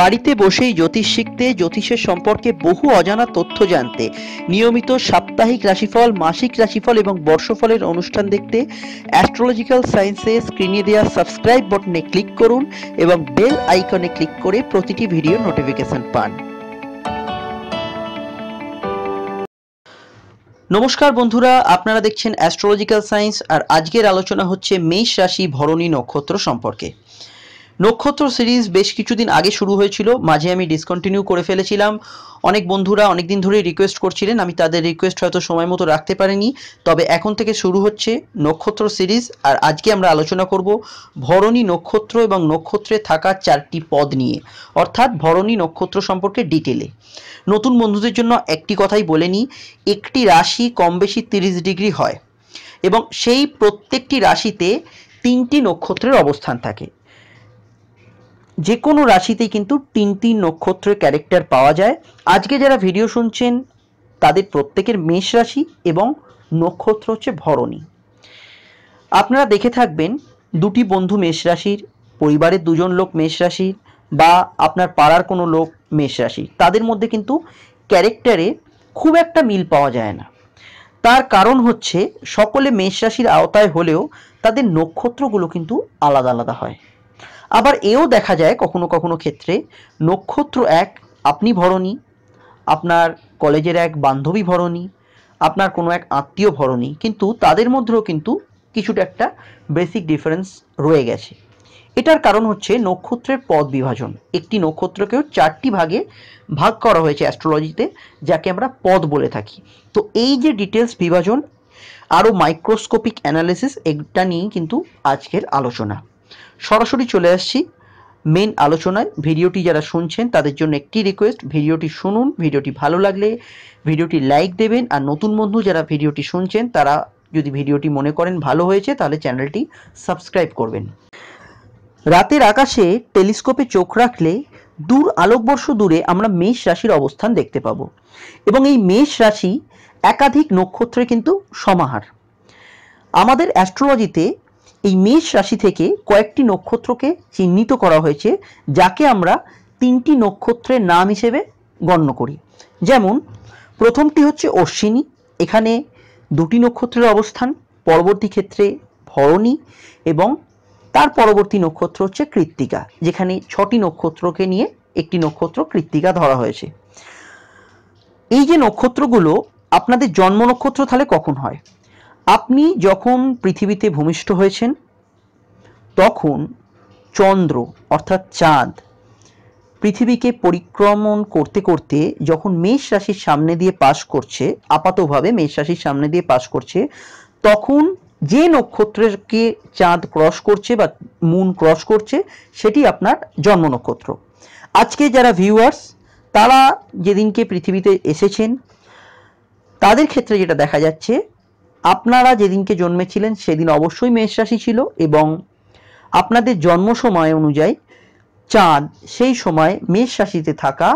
বাড়িতে বসেই জ্যোতিষ শিখতে জ্যোতিষের সম্পর্কে বহু অজানা তথ্য জানতে নিয়মিত সাপ্তাহিক রাশিফল মাসিক রাশিফল এবং বর্ষফলের অনুষ্ঠান দেখতে অ্যাস্ট্রোলজিক্যাল সায়েন্সে স্ক্রিনে দেওয়া সাবস্ক্রাইব বটনে ক্লিক করুন এবং বেল আইকনে ক্লিক করে প্রতিটি ভিডিও নোটিফিকেশন পান নমস্কার বন্ধুরা আপনারা দেখছেন অ্যাস্ট্রোলজিক্যাল সায়েন্স আর আজকের আলোচনা হচ্ছে মেষ রাশি ভরণী নক্ষত্র সম্পর্কে নক্ষত্র সিরিজ বেশ কিছুদিন আগে শুরু হয়েছিল মাঝে আমি ডিসকন্টিনিউ করে ফেলেছিলাম অনেক বন্ধুরা অনেক দিন ধরেই রিকোয়েস্ট করছিলেন আমি তাদের রিকোয়েস্ট হয়তো সময় মতো রাখতে পারিনি তবে এখন থেকে শুরু হচ্ছে নক্ষত্র সিরিজ আর আজকে আমরা আলোচনা করব ভরণী নক্ষত্র এবং নক্ষত্রে থাকা চারটি পদ নিয়ে অর্থাৎ ভরণী নক্ষত্র সম্পর্কে ডিটেলে নতুন বন্ধুদের জন্য একটি কথাই বলে নিই একটি রাশি কম বেশি তিরিশ ডিগ্রি হয় এবং সেই প্রত্যেকটি রাশিতে তিনটি নক্ষত্রের অবস্থান থাকে যে কোনো রাশিতেই কিন্তু তিনটি নক্ষত্রের ক্যারেক্টার পাওয়া যায় আজকে যারা ভিডিও শুনছেন তাদের প্রত্যেকের মেষ রাশি এবং নক্ষত্র হচ্ছে ভরণী আপনারা দেখে থাকবেন দুটি বন্ধু মেষ রাশির পরিবারের দুজন লোক মেষ রাশির বা আপনার পাড়ার কোনো লোক মেষ রাশি তাদের মধ্যে কিন্তু ক্যারেক্টারে খুব একটা মিল পাওয়া যায় না তার কারণ হচ্ছে সকলে মেষ রাশির আওতায় হলেও তাদের নক্ষত্রগুলো কিন্তু আলাদা আলাদা হয় আবার এও দেখা যায় কখনো কখনো ক্ষেত্রে নক্ষত্র এক আপনি ভরণী আপনার কলেজের এক বান্ধবী ভরণী আপনার কোনো এক আত্মীয় ভরণী কিন্তু তাদের মধ্যেও কিন্তু কিছুটা একটা বেসিক ডিফারেন্স রয়ে গেছে এটার কারণ হচ্ছে নক্ষত্রের পদ বিভাজন একটি নক্ষত্রকেও চারটি ভাগে ভাগ করা হয়েছে অ্যাস্ট্রোলজিতে যাকে আমরা পদ বলে থাকি তো এই যে ডিটেলস বিভাজন আরও মাইক্রোস্কোপিক অ্যানালিসিস এটা নিয়েই কিন্তু আজকের আলোচনা সরাসরি চলে আসছি মেন আলোচনায় ভিডিওটি যারা শুনছেন তাদের জন্য একটি রিকোয়েস্ট ভিডিওটি শুনুন ভিডিওটি ভালো লাগলে ভিডিওটি লাইক দেবেন আর নতুন বন্ধু যারা ভিডিওটি শুনছেন তারা যদি ভিডিওটি মনে করেন ভালো হয়েছে তাহলে চ্যানেলটি সাবস্ক্রাইব করবেন রাতের আকাশে টেলিস্কোপে চোখ রাখলে দূর আলোকবর্ষ দূরে আমরা মেষ রাশির অবস্থান দেখতে পাব এবং এই মেষ রাশি একাধিক নক্ষত্রে কিন্তু সমাহার আমাদের অ্যাস্ট্রোলজিতে এই মেষ রাশি থেকে কয়েকটি নক্ষত্রকে চিহ্নিত করা হয়েছে যাকে আমরা তিনটি নক্ষত্রের নাম হিসেবে গণ্য করি যেমন প্রথমটি হচ্ছে অশ্বিনী এখানে দুটি নক্ষত্রের অবস্থান পরবর্তী ক্ষেত্রে ভরণী এবং তার পরবর্তী নক্ষত্র হচ্ছে কৃত্তিকা যেখানে ছটি নক্ষত্রকে নিয়ে একটি নক্ষত্র কৃত্তিকা ধরা হয়েছে এই যে নক্ষত্রগুলো আপনাদের জন্ম নক্ষত্র তাহলে কখন হয় আপনি যখন পৃথিবীতে ভূমিষ্ঠ হয়েছেন তখন চন্দ্র অর্থাৎ চাঁদ পৃথিবীকে পরিক্রমণ করতে করতে যখন মেষ রাশির সামনে দিয়ে পাশ করছে আপাতভাবে মেষ রাশির সামনে দিয়ে পাশ করছে তখন যে নক্ষত্রকে চাঁদ ক্রস করছে বা মুন ক্রস করছে সেটি আপনার জন্ম নক্ষত্র আজকে যারা ভিউয়ার্স তারা যেদিনকে পৃথিবীতে এসেছেন তাদের ক্ষেত্রে যেটা দেখা যাচ্ছে আপনারা যেদিনকে জন্মেছিলেন সেদিন অবশ্যই মেষ রাশি ছিল এবং আপনাদের জন্ম সময় অনুযায়ী চাঁদ সেই সময় মেষ রাশিতে থাকা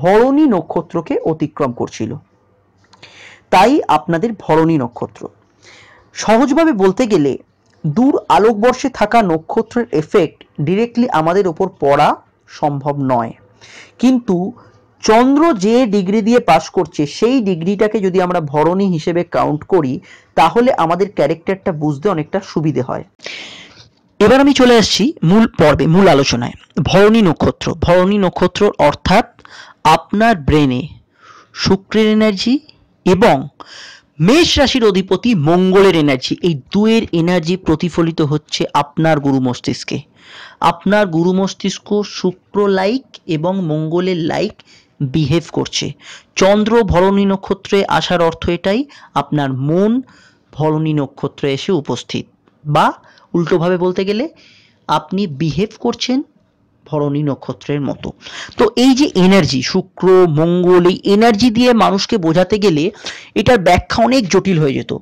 ভরণী নক্ষত্রকে অতিক্রম করছিল তাই আপনাদের ভরণী নক্ষত্র সহজভাবে বলতে গেলে দূর আলোকবর্ষে থাকা নক্ষত্রের এফেক্ট ডিরেক্টলি আমাদের ওপর পড়া সম্ভব নয় কিন্তু চন্দ্র যে ডিগ্রি দিয়ে পাস করছে সেই ডিগ্রিটাকে যদি আমরা ভরণী হিসেবে কাউন্ট করি তাহলে আমাদের ক্যারেক্টারটা বুঝতে অনেকটা সুবিধে হয় এবার আমি চলে আসছি মূল পর্বে মূল আলোচনায় ভরণী নক্ষত্র ভরণী নক্ষত্র অর্থাৎ আপনার ব্রেনে শুক্রের এনার্জি এবং মেষ রাশির অধিপতি মঙ্গলের এনার্জি এই দুয়ের এনার্জি প্রতিফলিত হচ্ছে আপনার গুরু মস্তিষ্কে আপনার গুরু মস্তিষ্ক শুক্র লাইক এবং মঙ্গলের লাইক বিহেভ করছে চন্দ্র ভরণী নক্ষত্রে আসার অর্থ এটাই আপনার মন ভরণী নক্ষত্রে এসে উপস্থিত বা উল্টোভাবে বলতে গেলে আপনি বিহেভ করছেন ভরণী নক্ষত্রের মতো তো এই যে এনার্জি শুক্র মঙ্গল এই এনার্জি দিয়ে মানুষকে বোঝাতে গেলে এটার ব্যাখ্যা অনেক জটিল হয়ে যেত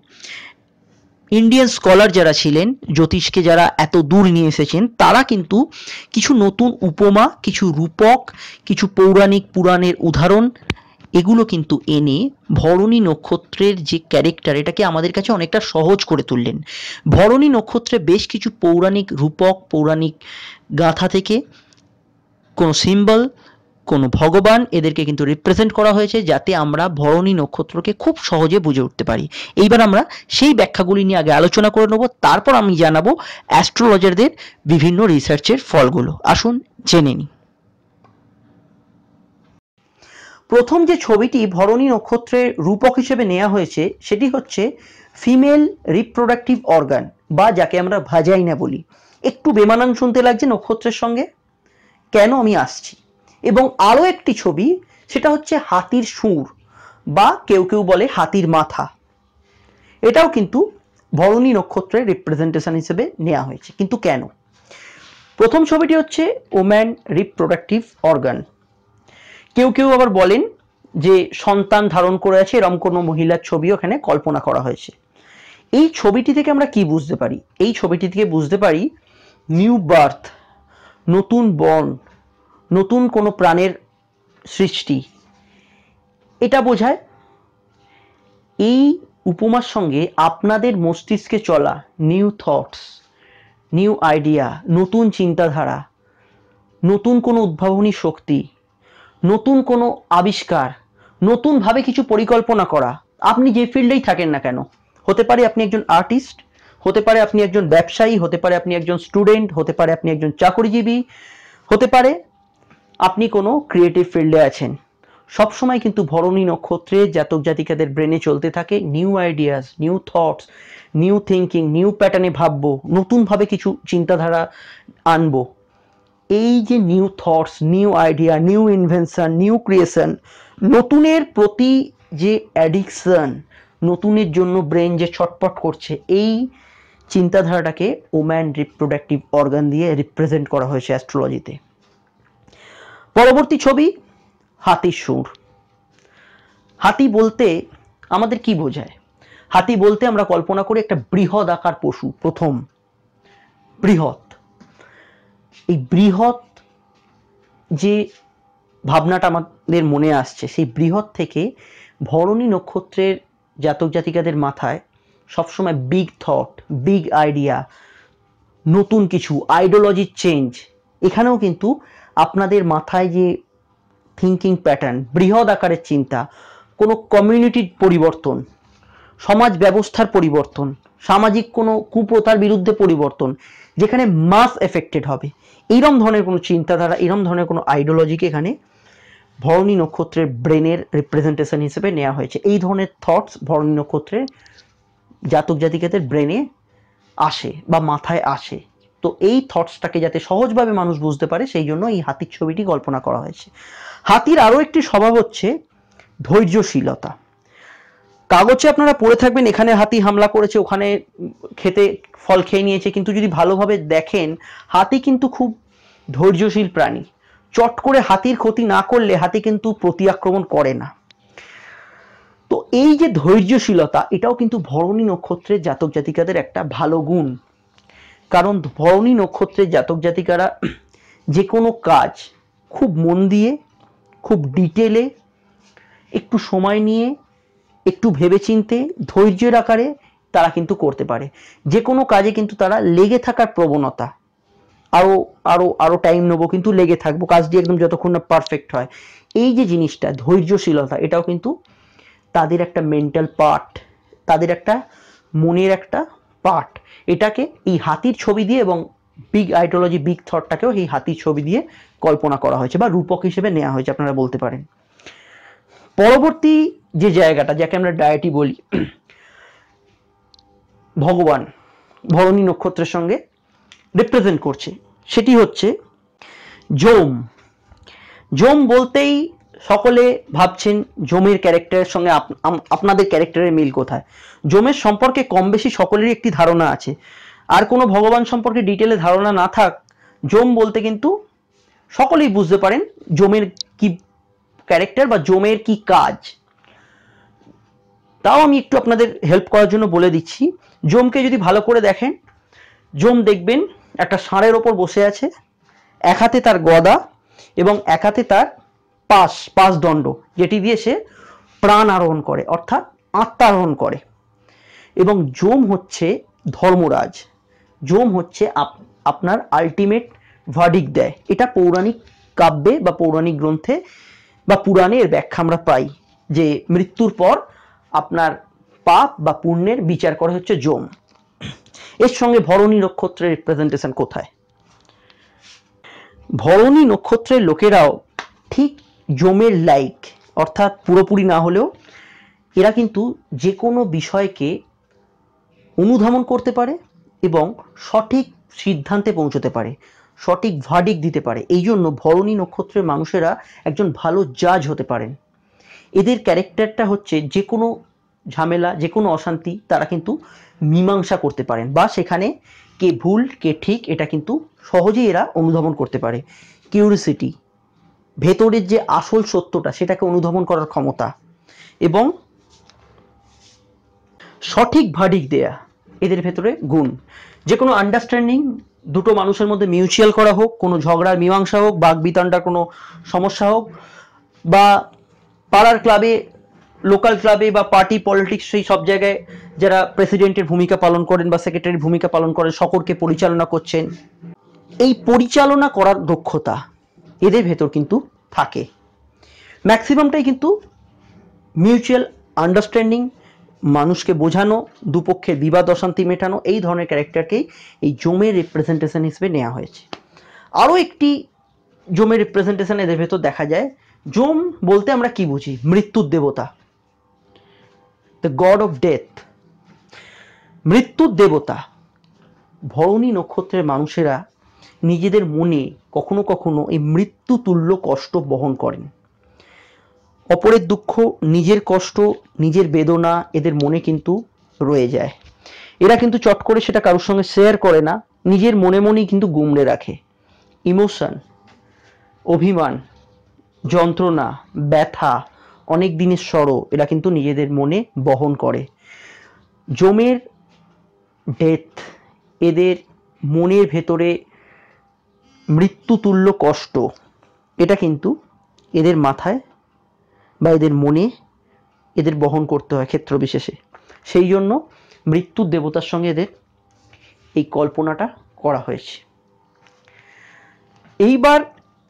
ইন্ডিয়ান স্কলার যারা ছিলেন জ্যোতিষকে যারা এত দূর নিয়ে এসেছেন তারা কিন্তু কিছু নতুন উপমা কিছু রূপক কিছু পৌরাণিক পুরাণের উদাহরণ এগুলো কিন্তু এনে ভরণী নক্ষত্রের যে ক্যারেক্টার এটাকে আমাদের কাছে অনেকটা সহজ করে তুললেন ভরণী নক্ষত্রে বেশ কিছু পৌরাণিক রূপক পৌরাণিক গাথা থেকে কোনো সিম্বল কোনো ভগবান এদেরকে কিন্তু রিপ্রেজেন্ট করা হয়েছে যাতে আমরা ভরণী নক্ষত্রকে খুব সহজে বুঝে উঠতে পারি এইবার আমরা সেই ব্যাখ্যাগুলি নিয়ে আগে আলোচনা করে নেব তারপর আমি জানাবো অ্যাস্ট্রোলজারদের বিভিন্ন রিসার্চের ফলগুলো আসুন জেনে নিই প্রথম যে ছবিটি ভরণী নক্ষত্রের রূপক হিসেবে নেওয়া হয়েছে সেটি হচ্ছে ফিমেল রিপ্রোডাক্টিভ অর্গান বা যাকে আমরা ভাজাইনা বলি একটু বেমানান শুনতে লাগছে নক্ষত্রের সঙ্গে কেন আমি আসছি এবং আরও একটি ছবি সেটা হচ্ছে হাতির সুর বা কেউ কেউ বলে হাতির মাথা এটাও কিন্তু ভরণী নক্ষত্রের রিপ্রেজেন্টেশন হিসেবে নেওয়া হয়েছে কিন্তু কেন প্রথম ছবিটি হচ্ছে ওম্যান রিপ্রোডাক্টিভ অর্গান কেউ কেউ আবার বলেন যে সন্তান ধারণ করে আছে এরম কোনো মহিলার ছবি ওখানে কল্পনা করা হয়েছে এই ছবিটি থেকে আমরা কি বুঝতে পারি এই ছবিটি থেকে বুঝতে পারি নিউ বার্থ নতুন বর্ণ নতুন কোনো প্রাণের সৃষ্টি এটা বোঝায় এই উপমার সঙ্গে আপনাদের মস্তিষ্কে চলা নিউ থটস নিউ আইডিয়া নতুন চিন্তাধারা নতুন কোনো উদ্ভাবনী শক্তি নতুন কোনো আবিষ্কার নতুনভাবে কিছু পরিকল্পনা করা আপনি যে ফিল্ডেই থাকেন না কেন হতে পারে আপনি একজন আর্টিস্ট হতে পারে আপনি একজন ব্যবসায়ী হতে পারে আপনি একজন স্টুডেন্ট হতে পারে আপনি একজন চাকরিজীবী হতে পারে আপনি কোনো ক্রিয়েটিভ ফিল্ডে আছেন সবসময় কিন্তু ভরণী নক্ষত্রে জাতক জাতিকাদের ব্রেনে চলতে থাকে new ideas new thoughts new thinking new প্যাটার্নে ভাববো নতুনভাবে কিছু চিন্তাধারা আনবো এই যে new thoughts new idea new invention new creation নতুনের প্রতি যে অ্যাডিকশন নতুনের জন্য ব্রেন যে ছটপট করছে এই চিন্তাধারাটাকে ওম্যান রিপ্রোডাক্টিভ অর্গান দিয়ে রিপ্রেজেন্ট করা হয়েছে অ্যাস্ট্রোলজিতে পরবর্তী ছবি হাতির সুর হাতি বলতে আমাদের কি বোঝায় হাতি বলতে আমরা কল্পনা করি একটা বৃহৎ আকার পশু প্রথম বৃহৎ এই বৃহৎ যে ভাবনাটা আমাদের মনে আসছে সেই বৃহৎ থেকে ভরণী নক্ষত্রের জাতক জাতিকাদের মাথায় সবসময় বিগ থট বিগ আইডিয়া নতুন কিছু আইডিওলজির চেঞ্জ এখানেও কিন্তু আপনাদের মাথায় যে থিঙ্কিং প্যাটার্ন বৃহৎ আকারের চিন্তা কোনো কমিউনিটির পরিবর্তন সমাজ ব্যবস্থার পরিবর্তন সামাজিক কোনো কুপ্রথার বিরুদ্ধে পরিবর্তন যেখানে মাস এফেক্টেড হবে এইরম ধরনের কোনো চিন্তাধারা এরম ধরনের কোনো আইডিওলজিকে এখানে ভরণী নক্ষত্রের ব্রেনের রিপ্রেজেন্টেশন হিসেবে নেওয়া হয়েছে এই ধরনের থটস ভরণী নক্ষত্রের জাতক জাতিকাদের ব্রেনে আসে বা মাথায় আসে তো এই থটসটাকে যাতে সহজভাবে মানুষ বুঝতে পারে সেই জন্য এই হাতির ছবিটি কল্পনা করা হয়েছে হাতির আরও একটি স্বভাব হচ্ছে ধৈর্যশীলতা কাগজে আপনারা পড়ে থাকবেন এখানে হাতি হামলা করেছে ওখানে খেতে ফল খেয়ে নিয়েছে কিন্তু যদি ভালোভাবে দেখেন হাতি কিন্তু খুব ধৈর্যশীল প্রাণী চট করে হাতির ক্ষতি না করলে হাতি কিন্তু প্রতি আক্রমণ করে না তো এই যে ধৈর্যশীলতা এটাও কিন্তু ভরণী নক্ষত্রের জাতক জাতিকাদের একটা ভালো গুণ কারণ ভরণী নক্ষত্রে জাতক জাতিকারা যে কোনো কাজ খুব মন দিয়ে খুব ডিটেলে একটু সময় নিয়ে একটু ভেবেচিন্তে ধৈর্যের আকারে তারা কিন্তু করতে পারে যে কোনো কাজে কিন্তু তারা লেগে থাকার প্রবণতা আরও আরও আরও টাইম নেবো কিন্তু লেগে থাকবো কাজটি একদম যতক্ষণ না পারফেক্ট হয় এই যে জিনিসটা ধৈর্যশীলতা এটাও কিন্তু তাদের একটা মেন্টাল পার্ট তাদের একটা মনের একটা পার্ট এটাকে এই হাতির ছবি দিয়ে এবং বিগ আইডিওলজি বিগ থটটাকেও এই হাতির ছবি দিয়ে কল্পনা করা হয়েছে বা রূপক হিসেবে নেওয়া হয়েছে আপনারা বলতে পারেন পরবর্তী যে জায়গাটা যাকে আমরা ডায়েটি বলি ভগবান ভরণী নক্ষত্রের সঙ্গে রিপ্রেজেন্ট করছে সেটি হচ্ছে জোম জোম বলতেই সকলে ভাবছেন জমির ক্যারেক্টারের সঙ্গে আপনাদের ক্যারেক্টারের মিল কোথায় জমের সম্পর্কে কম বেশি সকলেরই একটি ধারণা আছে আর কোনো ভগবান সম্পর্কে ডিটেলে ধারণা না থাক জম বলতে কিন্তু সকলেই বুঝতে পারেন জমের কি ক্যারেক্টার বা জমের কি কাজ তাও আমি একটু আপনাদের হেল্প করার জন্য বলে দিচ্ছি জমকে যদি ভালো করে দেখেন জম দেখবেন একটা ষাঁড়ের ওপর বসে আছে এক হাতে তার গদা এবং এক হাতে তার পাশ দণ্ড যেটি দিয়ে সে প্রাণ আরোহণ করে অর্থাৎ আত্মারোহণ করে এবং জম হচ্ছে ধর্মরাজ যম হচ্ছে আপনার আলটিমেট ভার্ডিক দেয় এটা পৌরাণিক কাব্যে বা পৌরাণিক গ্রন্থে বা পুরাণে এর ব্যাখ্যা আমরা পাই যে মৃত্যুর পর আপনার পাপ বা পুণ্যের বিচার করে হচ্ছে জম এর সঙ্গে ভরণী নক্ষত্রের রিপ্রেজেন্টেশন কোথায় ভরণী নক্ষত্রের লোকেরাও ঠিক জমের লাইক অর্থাৎ পুরোপুরি না হলেও এরা কিন্তু যে কোনো বিষয়কে অনুধাবন করতে পারে এবং সঠিক সিদ্ধান্তে পৌঁছতে পারে সঠিক ভার্ডিক দিতে পারে এই জন্য ভরণী নক্ষত্রের মানুষেরা একজন ভালো জাজ হতে পারেন এদের ক্যারেক্টারটা হচ্ছে যে কোনো ঝামেলা যে কোনো অশান্তি তারা কিন্তু মীমাংসা করতে পারেন বা সেখানে কে ভুল কে ঠিক এটা কিন্তু সহজেই এরা অনুধাবন করতে পারে কিউরিসিটি ভেতরের যে আসল সত্যটা সেটাকে অনুধাবন করার ক্ষমতা এবং সঠিক ভাডিক দেয়া এদের ভেতরে গুণ যে কোনো আন্ডারস্ট্যান্ডিং দুটো মানুষের মধ্যে মিউচুয়াল করা হোক কোনো ঝগড়ার মীমাংসা হোক বাঘ বিতান্ডার কোনো সমস্যা হোক বা পাড়ার ক্লাবে লোকাল ক্লাবে বা পার্টি পলিটিক্স সেই সব জায়গায় যারা প্রেসিডেন্টের ভূমিকা পালন করেন বা সেক্রেটারির ভূমিকা পালন করেন সকলকে পরিচালনা করছেন এই পরিচালনা করার দক্ষতা এদের ভেতর কিন্তু থাকে ম্যাক্সিমামটাই কিন্তু মিউচুয়াল আন্ডারস্ট্যান্ডিং মানুষকে বোঝানো দুপক্ষের বিবাদ অশান্তি মেটানো এই ধরনের ক্যারেক্টারকেই এই জমের রিপ্রেজেন্টেশন হিসেবে নেওয়া হয়েছে আরও একটি জমের রিপ্রেজেন্টেশন এদের ভেতর দেখা যায় জম বলতে আমরা কি বুঝি মৃত্যুর দেবতা দ্য গড অফ ডেথ মৃত্যুর দেবতা ভরণী নক্ষত্রের মানুষেরা নিজেদের মনে কখনো কখনো এই মৃত্যু তুল্য কষ্ট বহন করেন অপরের দুঃখ নিজের কষ্ট নিজের বেদনা এদের মনে কিন্তু রয়ে যায় এরা কিন্তু চট করে সেটা কারোর সঙ্গে শেয়ার করে না নিজের মনে মনেই কিন্তু গুমড়ে রাখে ইমোশন অভিমান যন্ত্রণা ব্যথা অনেক দিনের স্বর এরা কিন্তু নিজেদের মনে বহন করে জমের ডেথ এদের মনের ভেতরে মৃত্যুতুল্য কষ্ট এটা কিন্তু এদের মাথায় বা এদের মনে এদের বহন করতে হয় ক্ষেত্র বিশেষে সেই জন্য মৃত্যুর দেবতার সঙ্গে এদের এই কল্পনাটা করা হয়েছে এইবার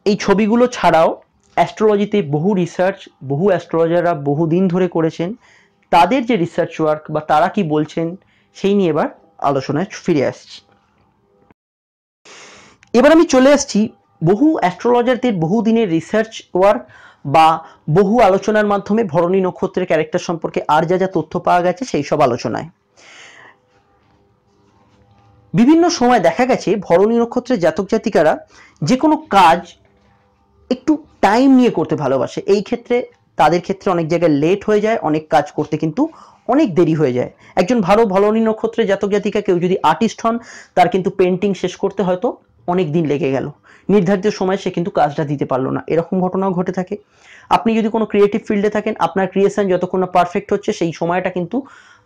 এই ছবিগুলো ছাড়াও অ্যাস্ট্রোলজিতে বহু রিসার্চ বহু অ্যাস্ট্রোলজাররা বহুদিন ধরে করেছেন তাদের যে রিসার্চ ওয়ার্ক বা তারা কি বলছেন সেই নিয়ে এবার আলোচনায় ফিরে আসছি এবার আমি চলে আসছি বহু অ্যাস্ট্রোলজারদের বহুদিনের রিসার্চ ওয়ার্ক বা বহু আলোচনার মাধ্যমে ভরণী নক্ষত্রের ক্যারেক্টার সম্পর্কে আর যা যা তথ্য পাওয়া গেছে সেই সব আলোচনায় বিভিন্ন সময় দেখা গেছে ভরণী নক্ষত্রের জাতক জাতিকারা যে কোনো কাজ একটু টাইম নিয়ে করতে ভালোবাসে এই ক্ষেত্রে তাদের ক্ষেত্রে অনেক জায়গায় লেট হয়ে যায় অনেক কাজ করতে কিন্তু অনেক দেরি হয়ে যায় একজন ভালো ভলনী নক্ষত্রের জাতক জাতিকা কেউ যদি আর্টিস্ট হন তার কিন্তু পেন্টিং শেষ করতে হয়তো অনেক দিন লেগে গেল নির্ধারিত সময় সে কিন্তু কাজটা দিতে পারলো না এরকম ঘটনাও ঘটে থাকে আপনি যদি কোনো ক্রিয়েটিভ ফিল্ডে থাকেন আপনার ক্রিয়েশন যতক্ষণ না পারফেক্ট হচ্ছে সেই সময়টা কিন্তু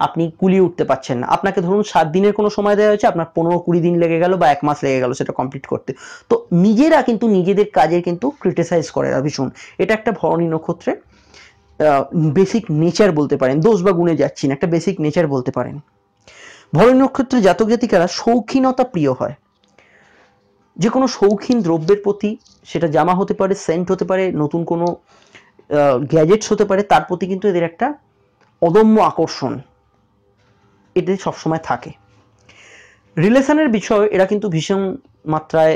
আপনি কুলিয়ে উঠতে পারছেন না আপনাকে ধরুন সাত দিনের কোনো সময় দেওয়া হয়েছে আপনার পনেরো কুড়ি দিন লেগে গেল বা এক মাস লেগে গেল সেটা কমপ্লিট করতে তো নিজেরা কিন্তু নিজেদের কাজের কিন্তু ক্রিটিসাইজ করে ভীষণ এটা একটা ভরণী নক্ষত্রে বেসিক নেচার বলতে পারেন দোষ বা গুণে যাচ্ছি না একটা বেসিক নেচার বলতে পারেন ভরণী নক্ষত্রে জাতক জাতিকারা শৌখিনতা প্রিয় হয় যে কোনো শৌখিন দ্রব্যের প্রতি সেটা জামা হতে পারে সেন্ট হতে পারে নতুন কোনো গ্যাজেটস হতে পারে তার প্রতি কিন্তু এদের একটা অদম্য আকর্ষণ এদের সবসময় থাকে রিলেশনের বিষয় এরা কিন্তু ভীষণ মাত্রায়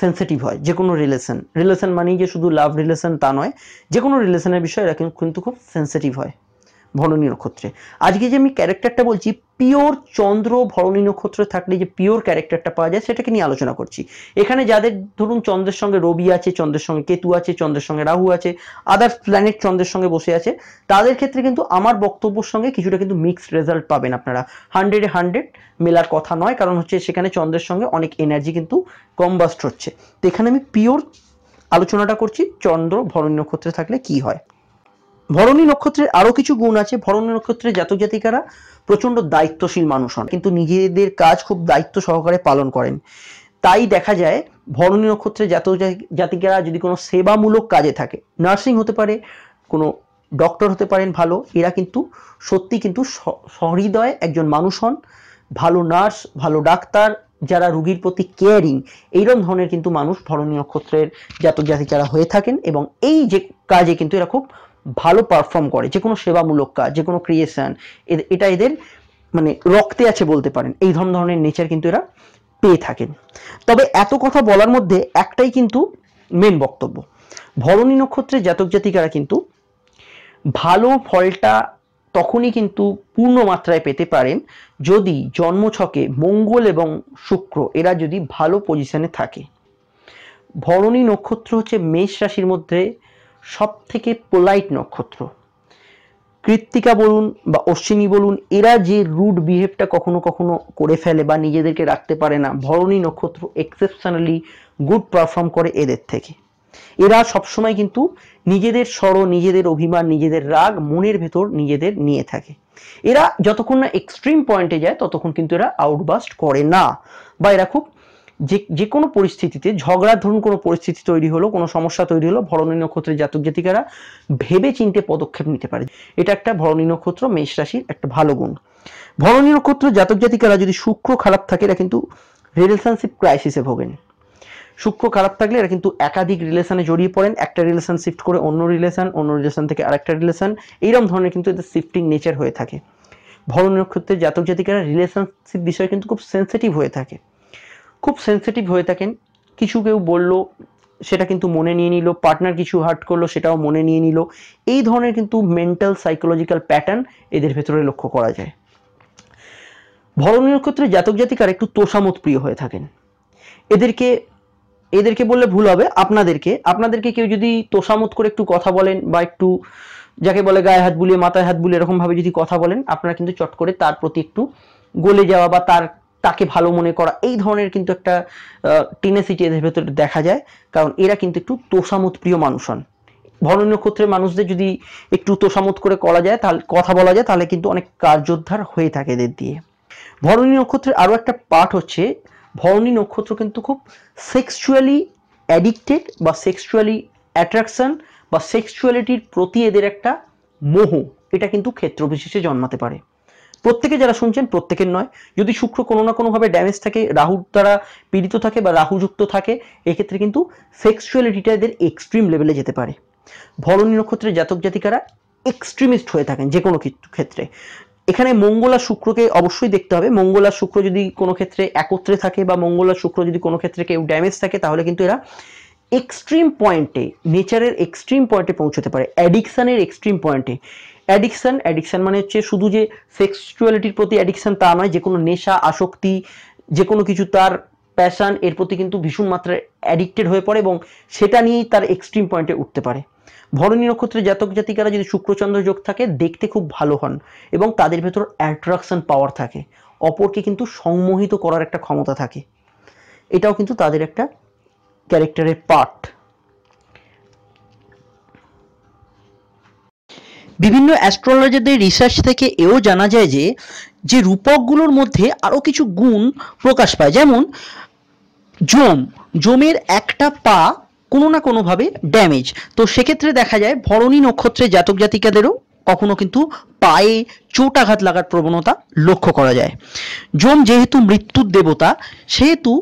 সেন্সিটিভ হয় যে কোনো রিলেশন রিলেশন মানেই যে শুধু লাভ রিলেশন তা নয় যে কোনো রিলেশনের বিষয় এরা কিন্তু খুব সেন্সিটিভ হয় ভরণী নক্ষত্রে আজকে যে আমি ক্যারেক্টারটা বলছি পিওর চন্দ্র ভরণী নক্ষত্রে থাকলে যে পিওর ক্যারেক্টারটা পাওয়া যায় সেটাকে নিয়ে আলোচনা করছি এখানে যাদের ধরুন চন্দ্রের সঙ্গে রবি আছে চন্দ্রের সঙ্গে কেতু আছে চন্দ্রের সঙ্গে রাহু আছে আদার্স প্ল্যানেট চন্দ্রের সঙ্গে বসে আছে তাদের ক্ষেত্রে কিন্তু আমার বক্তব্যের সঙ্গে কিছুটা কিন্তু মিক্সড রেজাল্ট পাবেন আপনারা হান্ড্রেডে হান্ড্রেড মেলার কথা নয় কারণ হচ্ছে সেখানে চন্দ্রের সঙ্গে অনেক এনার্জি কিন্তু কম্বাস্ট হচ্ছে তো এখানে আমি পিওর আলোচনাটা করছি চন্দ্র ভরণী নক্ষত্রে থাকলে কি হয় ভরণী নক্ষত্রের আরও কিছু গুণ আছে ভরণী নক্ষত্রের জাতক জাতিকারা প্রচণ্ড দায়িত্বশীল মানুষ হন কিন্তু নিজেদের কাজ খুব দায়িত্ব সহকারে পালন করেন তাই দেখা যায় ভরণী নক্ষত্রের জাতক জাতিকারা যদি কোনো সেবামূলক কাজে থাকে নার্সিং হতে পারে কোনো ডক্টর হতে পারেন ভালো এরা কিন্তু সত্যি কিন্তু সহৃদয় একজন মানুষ হন ভালো নার্স ভালো ডাক্তার যারা রুগীর প্রতি কেয়ারিং এইরকম ধরনের কিন্তু মানুষ ভরণী নক্ষত্রের জাতক জাতিকারা হয়ে থাকেন এবং এই যে কাজে কিন্তু এরা খুব ভালো পারফর্ম করে যে কোনো সেবামূলক কাজ যে কোনো ক্রিয়েশন এটা এদের মানে রক্তে আছে বলতে পারেন এই ধরনের নেচার কিন্তু এরা পেয়ে থাকেন তবে এত কথা বলার মধ্যে একটাই কিন্তু মেন বক্তব্য ভরণী নক্ষত্রের জাতক জাতিকারা কিন্তু ভালো ফলটা তখনই কিন্তু পূর্ণ মাত্রায় পেতে পারেন যদি জন্মছকে মঙ্গল এবং শুক্র এরা যদি ভালো পজিশনে থাকে ভরণী নক্ষত্র হচ্ছে মেষ রাশির মধ্যে সব থেকে পোলাইট নক্ষত্র কৃত্তিকা বলুন বা অশ্বিনী বলুন এরা যে রুড বিহেভটা কখনো কখনো করে ফেলে বা নিজেদেরকে রাখতে পারে না ভরণী নক্ষত্র এক্সেপশনালি গুড পারফর্ম করে এদের থেকে এরা সবসময় কিন্তু নিজেদের স্বর নিজেদের অভিমান নিজেদের রাগ মনের ভেতর নিজেদের নিয়ে থাকে এরা যতক্ষণ না এক্সট্রিম পয়েন্টে যায় ততক্ষণ কিন্তু এরা আউটবাস্ট করে না বা এরা খুব যে যে কোনো পরিস্থিতিতে ঝগড়া ধরুন কোনো পরিস্থিতি তৈরি হলো কোনো সমস্যা তৈরি হলো ভরণী নক্ষত্রের জাতক জাতিকারা ভেবে চিনতে পদক্ষেপ নিতে পারে এটা একটা ভরণী নক্ষত্র মেষ রাশির একটা ভালো গুণ ভরণী নক্ষত্র জাতক জাতিকারা যদি শুক্র খারাপ থাকে এরা কিন্তু রিলেশনশিপ ক্রাইসিসে ভোগেন শুক্র খারাপ থাকলে এরা কিন্তু একাধিক রিলেশনে জড়িয়ে পড়েন একটা রিলেশন শিফট করে অন্য রিলেশন অন্য রিলেশন থেকে আরেকটা রিলেশন এইরকম ধরনের কিন্তু এদের শিফটিং নেচার হয়ে থাকে ভরণী নক্ষত্রের জাতক জাতিকারা রিলেশনশিপ বিষয়ে কিন্তু খুব সেন্সিটিভ হয়ে থাকে খুব সেন্সিটিভ হয়ে থাকেন কিছু কেউ বলল সেটা কিন্তু মনে নিয়ে নিল পার্টনার কিছু হার্ট করলো সেটাও মনে নিয়ে নিল এই ধরনের কিন্তু মেন্টাল সাইকোলজিক্যাল প্যাটার্ন এদের ভেতরে লক্ষ্য করা যায় ভরণীয় ক্ষেত্রে জাতক জাতিকার একটু তোষামত প্রিয় হয়ে থাকেন এদেরকে এদেরকে বললে ভুল হবে আপনাদেরকে আপনাদেরকে কেউ যদি তোষামত করে একটু কথা বলেন বা একটু যাকে বলে গায়ে হাত বুলিয়ে মাথায় হাত বুলিয়ে এরকমভাবে যদি কথা বলেন আপনারা কিন্তু চট করে তার প্রতি একটু গলে যাওয়া বা তার তাকে ভালো মনে করা এই ধরনের কিন্তু একটা টিনেসিটি এদের ভেতরে দেখা যায় কারণ এরা কিন্তু একটু তোষামত প্রিয় মানুষ হন ভরণ নক্ষত্রের মানুষদের যদি একটু তোষামত করে করা যায় তাহলে কথা বলা যায় তাহলে কিন্তু অনেক কার্যোদ্ধার হয়ে থাকে এদের দিয়ে ভরণী নক্ষত্রের আরও একটা পার্ট হচ্ছে ভরণী নক্ষত্র কিন্তু খুব সেক্সুয়ালি অ্যাডিক্টেড বা সেক্সুয়ালি অ্যাট্রাকশন বা সেক্সুয়ালিটির প্রতি এদের একটা মোহ এটা কিন্তু ক্ষেত্র বিশেষে জন্মাতে পারে প্রত্যেকে যারা শুনছেন প্রত্যেকের নয় যদি শুক্র কোনো না কোনোভাবে ড্যামেজ থাকে রাহুর দ্বারা পীড়িত থাকে বা রাহুযুক্ত থাকে এক্ষেত্রে কিন্তু সেক্সুয়ালিটিটা এদের এক্সট্রিম লেভেলে যেতে পারে ভরণী নক্ষত্রের জাতক জাতিকারা এক্সট্রিমিস্ট হয়ে থাকেন যে কোনো ক্ষেত্রে এখানে মঙ্গল আর শুক্রকে অবশ্যই দেখতে হবে মঙ্গল আর শুক্র যদি কোনো ক্ষেত্রে একত্রে থাকে বা মঙ্গল আর শুক্র যদি কোনো ক্ষেত্রে কেউ ড্যামেজ থাকে তাহলে কিন্তু এরা এক্সট্রিম পয়েন্টে নেচারের এক্সট্রিম পয়েন্টে পৌঁছতে পারে অ্যাডিকশানের এক্সট্রিম পয়েন্টে অ্যাডিকশান অ্যাডিকশান মানে হচ্ছে শুধু যে সেক্সুয়ালিটির প্রতি অ্যাডিকশান তা নয় যে কোনো নেশা আসক্তি যে কোনো কিছু তার প্যাশান এর প্রতি কিন্তু ভীষণ মাত্রায় অ্যাডিক্টেড হয়ে পড়ে এবং সেটা নিয়েই তার এক্সট্রিম পয়েন্টে উঠতে পারে ভরণী নক্ষত্রে জাতক জাতিকারা যদি শুক্রচন্দ্র যোগ থাকে দেখতে খুব ভালো হন এবং তাদের ভেতর অ্যাট্রাকশন পাওয়ার থাকে অপরকে কিন্তু সংমোহিত করার একটা ক্ষমতা থাকে এটাও কিন্তু তাদের একটা ক্যারেক্টারের পার্ট বিভিন্ন অ্যাস্ট্রোলজারদের রিসার্চ থেকে এও জানা যায় যে যে রূপকগুলোর মধ্যে আরও কিছু গুণ প্রকাশ পায় যেমন জম জমের একটা পা কোনো না কোনোভাবে ড্যামেজ তো সেক্ষেত্রে দেখা যায় ভরণী নক্ষত্রের জাতক জাতিকাদেরও কখনো কিন্তু পায়ে চোটাঘাত লাগার প্রবণতা লক্ষ্য করা যায় জম যেহেতু মৃত্যুর দেবতা সেহেতু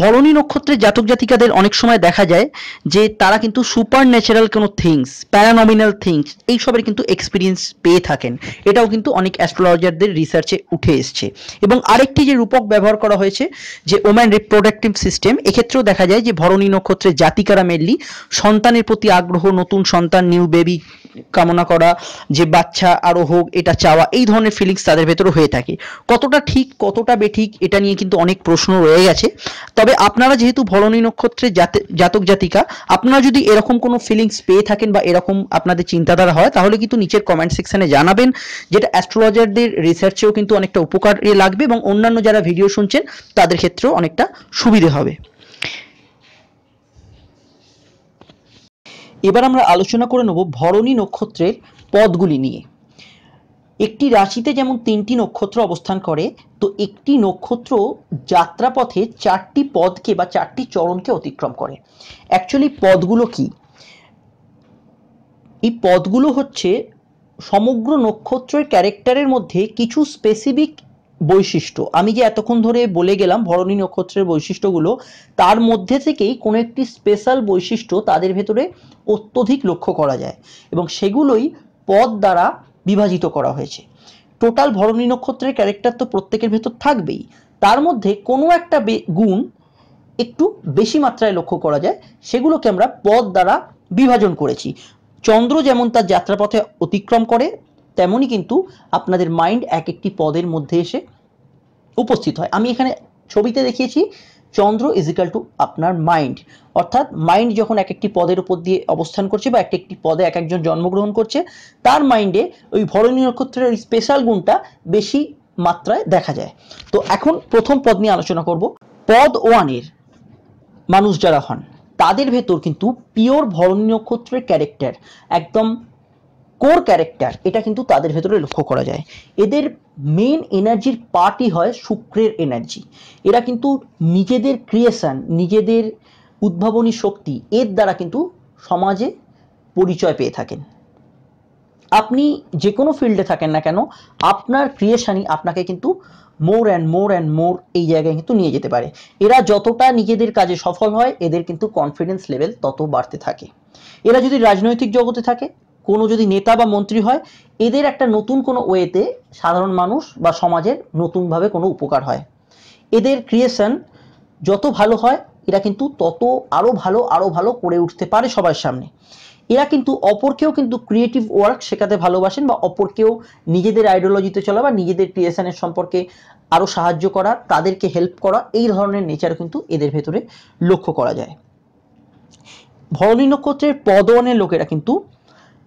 ভরণী নক্ষত্রে জাতক জাতিকাদের অনেক সময় দেখা যায় যে তারা কিন্তু সুপার ন্যাচারাল কোনো থিংস প্যারানমিনাল থিংস এইসবের কিন্তু এক্সপিরিয়েন্স পেয়ে থাকেন এটাও কিন্তু অনেক অ্যাস্ট্রোলজারদের রিসার্চে উঠে এসছে এবং আরেকটি যে রূপক ব্যবহার করা হয়েছে যে ওম্যান রিপ্রোডাক্টিভ সিস্টেম এক্ষেত্রেও দেখা যায় যে ভরণী নক্ষত্রের জাতিকারা মেনলি সন্তানের প্রতি আগ্রহ নতুন সন্তান নিউ বেবি কামনা করা যে বাচ্চা আরও হোক এটা চাওয়া এই ধরনের ফিলিংস তাদের ভেতরে হয়ে থাকে কতটা ঠিক কতটা বেঠিক এটা নিয়ে কিন্তু অনেক প্রশ্ন রয়ে গেছে তবে আপনারা যেহেতু ভরণী নক্ষত্রের জাতক জাতিকা আপনারা যদি এরকম কোনো ফিলিংস পেয়ে থাকেন বা এরকম আপনাদের চিন্তাধারা হয় তাহলে কিন্তু নিচের কমেন্ট সেকশনে জানাবেন যেটা অ্যাস্ট্রোলজারদের রিসার্চেও কিন্তু অনেকটা উপকারে লাগবে এবং অন্যান্য যারা ভিডিও শুনছেন তাদের ক্ষেত্রেও অনেকটা সুবিধে হবে এবার আমরা আলোচনা করে নেব ভরণী নক্ষত্রের পদগুলি নিয়ে একটি রাশিতে যেমন তিনটি নক্ষত্র অবস্থান করে তো একটি নক্ষত্র যাত্রাপথে চারটি পদকে বা চারটি চরণকে অতিক্রম করে অ্যাকচুয়ালি পদগুলো কি এই পদগুলো হচ্ছে সমগ্র নক্ষত্রের ক্যারেক্টারের মধ্যে কিছু স্পেসিফিক বৈশিষ্ট্য আমি যে এতক্ষণ ধরে বলে গেলাম ভরণী নক্ষত্রের বৈশিষ্ট্যগুলো তার মধ্যে থেকেই কোনো একটি স্পেশাল বৈশিষ্ট্য তাদের ভেতরে অত্যধিক লক্ষ্য করা যায় এবং সেগুলোই পদ দ্বারা বিভাজিত করা হয়েছে টোটাল ভরণী নক্ষত্রের ক্যারেক্টার তো প্রত্যেকের ভেতর থাকবেই তার মধ্যে কোনো একটা গুণ একটু বেশি মাত্রায় লক্ষ্য করা যায় সেগুলোকে আমরা পদ দ্বারা বিভাজন করেছি চন্দ্র যেমন তার যাত্রাপথে অতিক্রম করে তেমনই কিন্তু আপনাদের মাইন্ড এক একটি পদের মধ্যে এসে উপস্থিত হয় আমি এখানে ছবিতে দেখিয়েছি চন্দ্র ইকাল টু আপনার মাইন্ড অর্থাৎ মাইন্ড যখন এক একটি পদের উপর দিয়ে অবস্থান করছে বা একটি একটি পদে এক একজন জন্মগ্রহণ করছে তার মাইন্ডে ওই ভরণী নক্ষত্রের ওই স্পেশাল গুণটা বেশি মাত্রায় দেখা যায় তো এখন প্রথম পদ নিয়ে আলোচনা করব পদ ওয়ানের মানুষ যারা হন তাদের ভেতর কিন্তু পিওর ভরণী নক্ষত্রের ক্যারেক্টার একদম কোর ক্যারেক্টার এটা কিন্তু তাদের ভেতরে লক্ষ্য করা যায় এদের মেন এনার্জির পার্টই হয় শুক্রের এনার্জি এরা কিন্তু নিজেদের ক্রিয়েশান নিজেদের উদ্ভাবনী শক্তি এর দ্বারা কিন্তু সমাজে পরিচয় পেয়ে থাকেন আপনি যে কোনো ফিল্ডে থাকেন না কেন আপনার ক্রিয়েশানই আপনাকে কিন্তু মোর অ্যান্ড মোর অ্যান্ড মোর এই জায়গায় কিন্তু নিয়ে যেতে পারে এরা যতটা নিজেদের কাজে সফল হয় এদের কিন্তু কনফিডেন্স লেভেল তত বাড়তে থাকে এরা যদি রাজনৈতিক জগতে থাকে কোনো যদি নেতা বা মন্ত্রী হয় এদের একটা নতুন কোনো ওয়েতে সাধারণ মানুষ বা সমাজের নতুনভাবে কোনো উপকার হয় এদের ক্রিয়েশন যত ভালো হয় এরা কিন্তু তত আরও ভালো আরও ভালো করে উঠতে পারে সবার সামনে এরা কিন্তু অপরকেও কিন্তু ক্রিয়েটিভ ওয়ার্ক শেখাতে ভালোবাসেন বা অপরকেও নিজেদের আইডিওলজিতে চলা বা নিজেদের ক্রিয়েশনের সম্পর্কে আরও সাহায্য করা তাদেরকে হেল্প করা এই ধরনের নেচার কিন্তু এদের ভেতরে লক্ষ্য করা যায় ভরণী নক্ষত্রের পদনের লোকেরা কিন্তু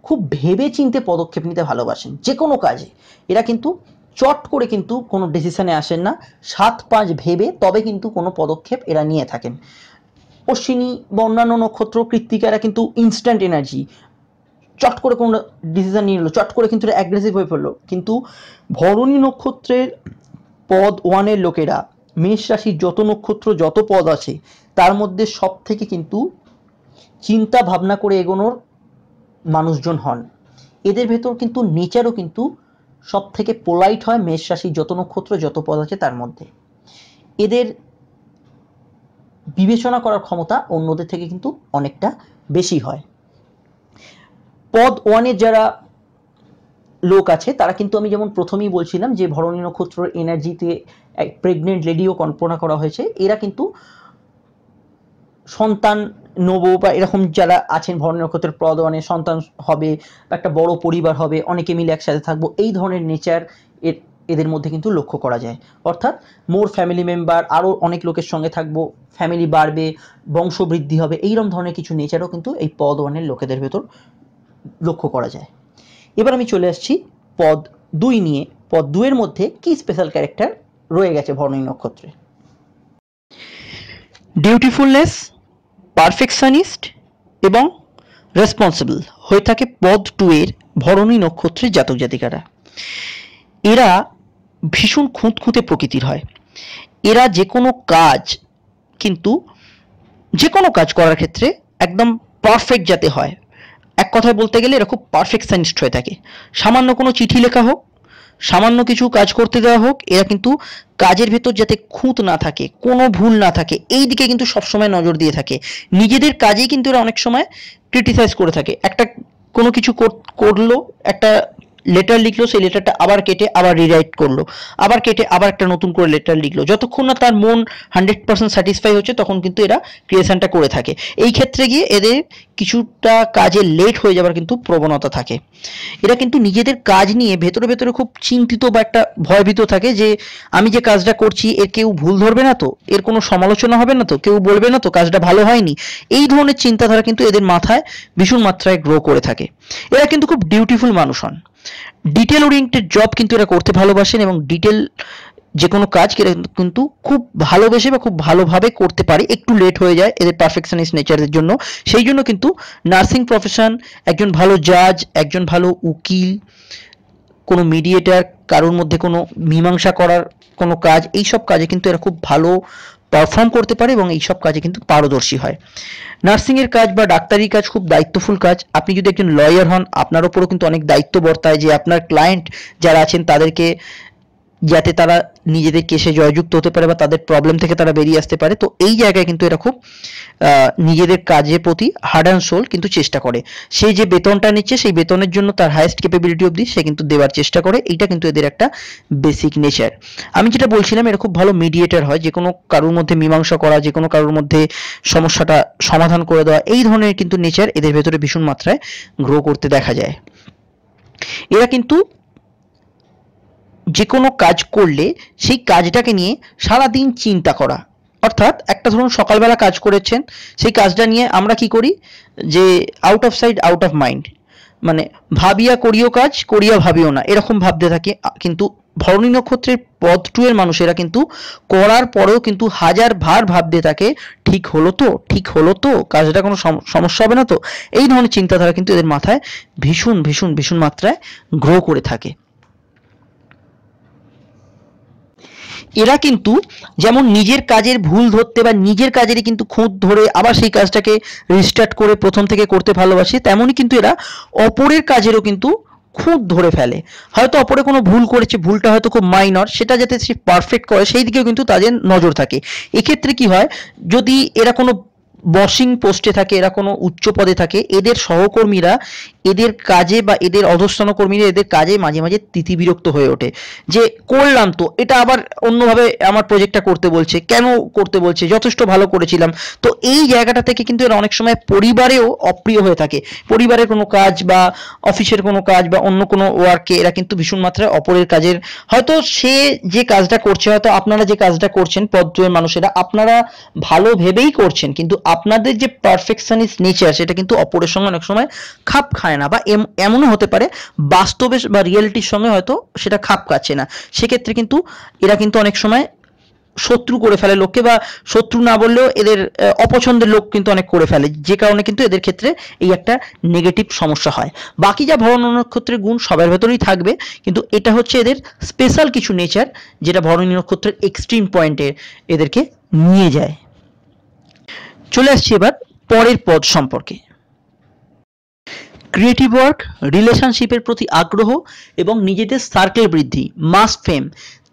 খুব ভেবে চিনতে পদক্ষেপ নিতে ভালোবাসেন যে কোনো কাজে এরা কিন্তু চট করে কিন্তু কোনো ডিসিশানে আসেন না সাত পাঁচ ভেবে তবে কিন্তু কোনো পদক্ষেপ এরা নিয়ে থাকেন অশ্বিনী বা অন্যান্য নক্ষত্র কৃত্তিকারা কিন্তু ইনস্ট্যান্ট এনার্জি চট করে কোনো ডিসিশান নিয়ে নিল চট করে কিন্তু অ্যাগ্রেসিভ হয়ে পড়লো কিন্তু ভরণী নক্ষত্রের পদ ওয়ানের লোকেরা মেষ রাশির যত নক্ষত্র যত পদ আছে তার মধ্যে সব থেকে কিন্তু চিন্তা ভাবনা করে এগোনোর মানুষজন হন এদের ভেতর কিন্তু নেচারও কিন্তু সব থেকে পোলাইট হয় মেষ রাশি যত নক্ষত্র যত পদ আছে তার মধ্যে এদের বিবেচনা করার ক্ষমতা অন্যদের থেকে কিন্তু অনেকটা বেশি হয় পদ ওয়ানের যারা লোক আছে তারা কিন্তু আমি যেমন প্রথমেই বলছিলাম যে ভরণী নক্ষত্র এনার্জিতে এক প্রেগনেন্ট লেডিও কল্পনা করা হয়েছে এরা কিন্তু সন্তান নব বা এরকম যারা আছেন ভরণ নক্ষত্রের মানে সন্তান হবে একটা বড় পরিবার হবে অনেকে মিলে একসাথে থাকবো এই ধরনের নেচার এর এদের মধ্যে কিন্তু লক্ষ্য করা যায় অর্থাৎ মোর ফ্যামিলি মেম্বার আরও অনেক লোকের সঙ্গে থাকবো ফ্যামিলি বাড়বে বংশবৃদ্ধি হবে এইরকম ধরনের কিছু নেচারও কিন্তু এই পদ ওয়ানের লোকেদের ভেতর লক্ষ্য করা যায় এবার আমি চলে আসছি পদ দুই নিয়ে পদ দুয়ের মধ্যে কি স্পেশাল ক্যারেক্টার রয়ে গেছে ভর্ণ নক্ষত্রে ডিউটিফুলনেস পারফেকশনিস্ট এবং রেসপন্সিবল হয়ে থাকে পদ টু এর ভরণী নক্ষত্রের জাতক জাতিকারা এরা ভীষণ খুঁতখুঁতে প্রকৃতির হয় এরা যে কোনো কাজ কিন্তু যে কোনো কাজ করার ক্ষেত্রে একদম পারফেক্ট যাতে হয় এক কথায় বলতে গেলে এরা খুব পারফেকশনিস্ট হয়ে থাকে সামান্য কোনো চিঠি লেখা হোক সামান্য কিছু কাজ করতে দেওয়া হোক এরা কিন্তু কাজের ভেতর যাতে খুঁত না থাকে কোনো ভুল না থাকে এই দিকে কিন্তু সবসময় নজর দিয়ে থাকে নিজেদের কাজেই কিন্তু এরা অনেক সময় ক্রিটিসাইজ করে থাকে একটা কোনো কিছু করলো একটা লেটার লিখলো সেই লেটারটা আবার কেটে আবার রিরাইট করলো আবার কেটে আবার একটা নতুন করে লেটার লিখলো যতক্ষণ না তার মন হান্ড্রেড পার্সেন্ট স্যাটিসফাই হচ্ছে তখন কিন্তু এরা ক্রিয়েশনটা করে থাকে এই ক্ষেত্রে গিয়ে এদের কিছুটা কাজে লেট হয়ে যাওয়ার কিন্তু প্রবণতা থাকে এরা কিন্তু নিজেদের কাজ নিয়ে ভেতরে ভেতরে খুব চিন্তিত বা একটা ভয়ভীত থাকে যে আমি যে কাজটা করছি এর কেউ ভুল ধরবে না তো এর কোনো সমালোচনা হবে না তো কেউ বলবে না তো কাজটা ভালো হয়নি এই ধরনের চিন্তাধারা কিন্তু এদের মাথায় ভীষণ মাত্রায় গ্রো করে থাকে এরা কিন্তু খুব ডিউটিফুল মানুষ হন ডিটেল ওরিয়েন্টেড জব কিন্তু এরা করতে ভালোবাসেন এবং ডিটেল যে কোনো কাজ কিন্তু খুব ভালোবেসে বা খুব ভালোভাবে করতে পারে একটু লেট হয়ে যায় এদের পারফেকশনিস্ট নেচারের জন্য সেই জন্য কিন্তু নার্সিং প্রফেশন একজন ভালো জাজ একজন ভালো উকিল কোনো মিডিয়েটার কারোর মধ্যে কোনো মীমাংসা করার কোনো কাজ এই সব কাজে কিন্তু এরা খুব ভালো পারফর্ম করতে পারে এবং এইসব কাজে কিন্তু পারদর্শী হয় নার্সিংয়ের কাজ বা ডাক্তারির কাজ খুব দায়িত্বফুল কাজ আপনি যদি একজন লয়ার হন আপনার ওপরও কিন্তু অনেক দায়িত্ব বর্তায় যে আপনার ক্লায়েন্ট যারা আছেন তাদেরকে যাতে তারা নিজেদের কেসে জয়যুক্ত হতে পারে বা তাদের প্রবলেম থেকে তারা বেরিয়ে আসতে পারে তো এই জায়গায় কিন্তু এরা খুব নিজেদের কাজের প্রতি হার্ড অ্যান্ড সোল কিন্তু চেষ্টা করে সে যে বেতনটা নিচ্ছে সেই বেতনের জন্য তার হায়েস্ট ক্যাপাবিলিটি অবধি সে কিন্তু দেওয়ার চেষ্টা করে এইটা কিন্তু এদের একটা বেসিক নেচার আমি যেটা বলছিলাম এরা খুব ভালো মিডিয়েটার হয় যে কোনো কারোর মধ্যে মীমাংসা করা যে কোনো কারোর মধ্যে সমস্যাটা সমাধান করে দেওয়া এই ধরনের কিন্তু নেচার এদের ভেতরে ভীষণ মাত্রায় গ্রো করতে দেখা যায় এরা কিন্তু যে কোনো কাজ করলে সেই কাজটাকে নিয়ে সারা দিন চিন্তা করা অর্থাৎ একটা ধরুন সকালবেলা কাজ করেছেন সেই কাজটা নিয়ে আমরা কি করি যে out of sight out of mind মানে ভাবিয়া করিও কাজ করিয়া ভাবিও না এরকম ভাবতে থাকে কিন্তু ভরণী নক্ষত্রের পদ টু এর মানুষেরা কিন্তু করার পরেও কিন্তু হাজার ভার ভাবতে থাকে ঠিক হলো তো ঠিক হলো তো কাজটা কোনো সমস্যা হবে না তো এই ধরনের চিন্তাধারা কিন্তু এদের মাথায় ভীষণ ভীষণ ভীষণ মাত্রায় গ্রো করে থাকে এরা কিন্তু যেমন নিজের কাজের ভুল ধরতে বা নিজের কাজেরই কিন্তু খুঁত ধরে আবার সেই কাজটাকে রিস্টার্ট করে প্রথম থেকে করতে ভালোবাসে তেমনই কিন্তু এরা অপরের কাজেরও কিন্তু খুঁত ধরে ফেলে হয়তো অপরে কোনো ভুল করেছে ভুলটা হয়তো খুব মাইনর সেটা যাতে সে পারফেক্ট করে সেই দিকেও কিন্তু তাদের নজর থাকে এক্ষেত্রে কি হয় যদি এরা কোনো বসিং পোস্টে থাকে এরা কোনো উচ্চ পদে থাকে এদের সহকর্মীরা এদের কাজে বা এদের অধস্থান কর্মীরা এদের কাজে মাঝে মাঝে তিথি বিরক্ত হয়ে ওঠে যে করলাম তো এটা আবার অন্যভাবে আমার প্রজেক্টটা করতে বলছে কেন করতে বলছে যথেষ্ট ভালো করেছিলাম তো এই জায়গাটা থেকে কিন্তু এরা অনেক সময় পরিবারেও অপ্রিয় হয়ে থাকে পরিবারের কোনো কাজ বা অফিসের কোনো কাজ বা অন্য কোনো ওয়ার্কে এরা কিন্তু ভীষণ মাত্রায় অপরের কাজের হয়তো সে যে কাজটা করছে হয়তো আপনারা যে কাজটা করছেন পদ্মের মানুষেরা আপনারা ভালো ভেবেই করছেন কিন্তু আপনাদের যে পারফেকশনিস্ট নেচার সেটা কিন্তু অপরের সঙ্গে অনেক সময় খাপ খায় না বা এমনও হতে পারে বাস্তবে বা রিয়েলিটির সঙ্গে হয়তো সেটা খাপ খাচ্ছে না সেক্ষেত্রে কিন্তু এরা কিন্তু অনেক সময় শত্রু করে ফেলে লোককে বা শত্রু না বললেও এদের অপছন্দের লোক কিন্তু অনেক করে ফেলে যে কারণে কিন্তু এদের ক্ষেত্রে এই একটা নেগেটিভ সমস্যা হয় বাকি যা ভরণ নক্ষত্রের গুণ সবার ভেতরেই থাকবে কিন্তু এটা হচ্ছে এদের স্পেশাল কিছু নেচার যেটা ভরণী নক্ষত্রের এক্সট্রিম পয়েন্টে এদেরকে নিয়ে যায় চলে আসছি এবার পরের পদ সম্পর্কে ক্রিয়েটিভ ওয়ার্ক রিলেশনশিপের প্রতি আগ্রহ এবং নিজেদের সার্কেল বৃদ্ধি মাস ফেম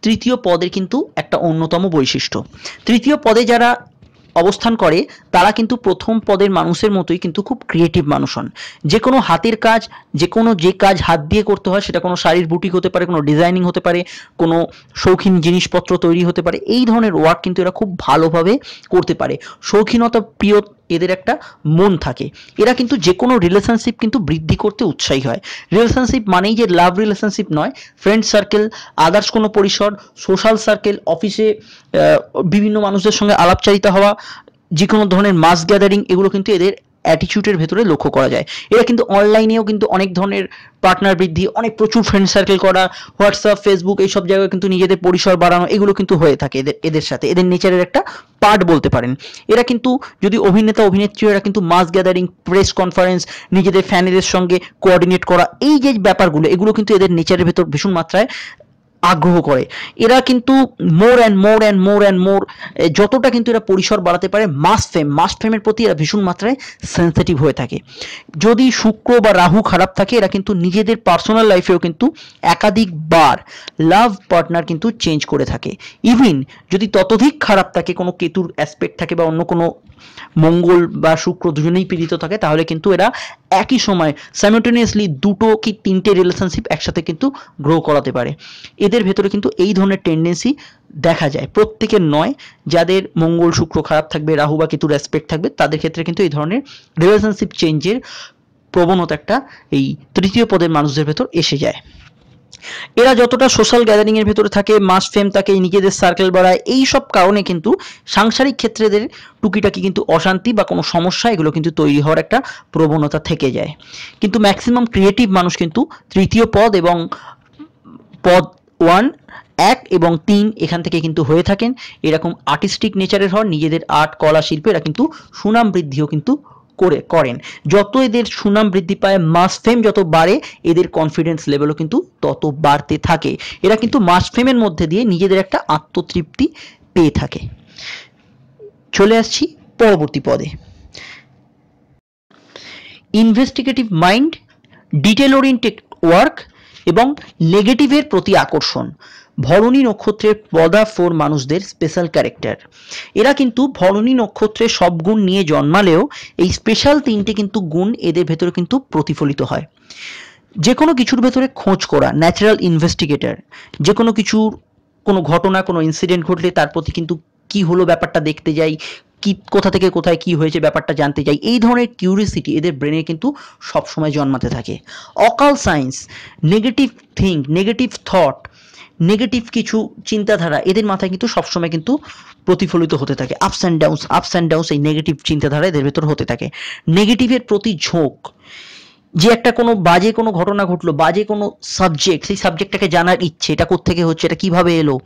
তৃতীয় পদের কিন্তু একটা অন্যতম বৈশিষ্ট্য তৃতীয় পদে যারা অবস্থান করে তারা কিন্তু প্রথম পদের মানুষের মতোই কিন্তু খুব ক্রিয়েটিভ মানুষ হন যে কোনো হাতের কাজ যে কোনো যে কাজ হাত দিয়ে করতে হয় সেটা কোনো শাড়ির বুটিক হতে পারে কোনো ডিজাইনিং হতে পারে কোনো শৌখিন জিনিসপত্র তৈরি হতে পারে এই ধরনের ওয়ার্ক কিন্তু এরা খুব ভালোভাবে করতে পারে শৌখিনতা প্রিয় এদের একটা মন থাকে এরা কিন্তু যে কোনো রিলেশনশিপ কিন্তু বৃদ্ধি করতে উৎসাহী হয় রিলেশনশিপ মানেই যে লাভ রিলেশনশিপ নয় ফ্রেন্ড সার্কেল আদার্স কোনো পরিসর সোশ্যাল সার্কেল অফিসে বিভিন্ন মানুষদের সঙ্গে আলাপচারিতা হওয়া যে কোনো ধরনের মাস গ্যাদারিং এগুলো কিন্তু এদের অ্যাটিচিউডের ভেতরে লক্ষ্য করা যায় এরা কিন্তু অনলাইনেও কিন্তু অনেক ধরনের পার্টনার বৃদ্ধি অনেক প্রচুর ফ্রেন্ড সার্কেল করা হোয়াটসঅ্যাপ ফেসবুক এইসব জায়গায় কিন্তু নিজেদের পরিসর বাড়ানো এগুলো কিন্তু হয়ে থাকে এদের এদের সাথে এদের নেচারের একটা পার্ট বলতে পারেন এরা কিন্তু যদি অভিনেতা অভিনেত্রী এরা কিন্তু মাস গ্যাদারিং প্রেস কনফারেন্স নিজেদের ফ্যানেদের সঙ্গে কোঅর্ডিনেট করা এই যে ব্যাপারগুলো এগুলো কিন্তু এদের নেচারের ভেতর ভীষণ মাত্রায় আগ্রহ করে এরা কিন্তু more and more and more and more যতটা কিন্তু এরা পরিসর বাড়াতে পারে মাস ফেম মাস ফেমের প্রতি এরা ভীষণ মাত্রায় সেন্সিটিভ হয়ে থাকে যদি শুক্র বা রাহু খারাপ থাকে এরা কিন্তু নিজেদের পার্সোনাল লাইফেও কিন্তু একাধিকবার লাভ পার্টনার কিন্তু চেঞ্জ করে থাকে ইভিন যদি ততধিক খারাপ থাকে কোনো কেতুর অ্যাসপেক্ট থাকে বা অন্য কোনো মঙ্গল বা শুক্র দুজনেই পীড়িত থাকে তাহলে কিন্তু এরা একই সময় সাইমultaneously দুটো কি তিনটে রিলেশনশিপ একসাথে কিন্তু গ্রো করাতে পারে এদের ভেতরে কিন্তু এই ধরনের টেন্ডেন্সি দেখা যায় প্রত্যেকের নয় যাদের মঙ্গল শুক্র খারাপ থাকবে রাহু বা কেতু রেসপেক্ট থাকবে তাদের ক্ষেত্রে কিন্তু এই ধরনের রিলেশনশিপ চেঞ্জের প্রবণতা একটা এই তৃতীয় পদের মানুষদের ভেতর এসে যায় এরা যতটা সোশ্যাল গ্যাদারিংয়ের ভেতরে থাকে মাস ফেম তাকে নিজেদের সার্কেল বাড়ায় এই সব কারণে কিন্তু সাংসারিক ক্ষেত্রেদের টুকিটাকি কিন্তু অশান্তি বা কোনো সমস্যা এগুলো কিন্তু তৈরি হওয়ার একটা প্রবণতা থেকে যায় কিন্তু ম্যাক্সিমাম ক্রিয়েটিভ মানুষ কিন্তু তৃতীয় পদ এবং পদ ওয়ান এক এবং তিন এখান থেকে কিন্তু হয়ে থাকেন এরকম আর্টিস্টিক নেচারের হন নিজেদের আর্ট কলা শিল্পে এরা কিন্তু সুনাম বৃদ্ধিও কিন্তু করে করেন যত এদের সুনাম বৃদ্ধি পায় মাস ফেম যত বাড়ে এদের কনফিডেন্স লেভেলও কিন্তু তত বাড়তে থাকে এরা কিন্তু মাস ফেমের মধ্যে দিয়ে নিজেদের একটা আত্মতৃপ্তি পেয়ে থাকে চলে আসছি পরবর্তী পদে investigative mind detail oriented work এবং নেগেটিভের প্রতি আকর্ষণ ভরণী নক্ষত্রের পদা ফোর মানুষদের স্পেশাল ক্যারেক্টার এরা কিন্তু ভরণী নক্ষত্রের সব গুণ নিয়ে জন্মালেও এই স্পেশাল তিনটে কিন্তু গুণ এদের ভেতরে কিন্তু প্রতিফলিত হয় যে কোনো কিছুর ভেতরে খোঁজ করা ন্যাচারাল ইনভেস্টিগেটর যে কোনো কিছুর কোনো ঘটনা কোনো ইনসিডেন্ট ঘটলে তার প্রতি কিন্তু কি হলো ব্যাপারটা দেখতে যাই কি কোথা থেকে কোথায় কি হয়েছে ব্যাপারটা জানতে চাই এই ধরনের কিউরিয়াসিটি এদের ব্রেনে কিন্তু সবসময় জন্মাতে থাকে অকাল science negative think negative thought negative কিছু চিন্তাধারা এদের মাথায় কিন্তু সবসময় কিন্তু প্রতিফলিত হতে থাকে ups and downs ups and downs এই নেগেটিভ চিন্তাধারা এদের ভেতর হতে থাকে নেগেটিভের প্রতি ঝোঁক যে একটা কোনো বাজে কোনো ঘটনা ঘটলো বাজে কোনো সাবজেক্ট সেই সাবজেক্টটাকে জানার ইচ্ছে এটা কোত্থেকে হচ্ছে এটা কিভাবে এলো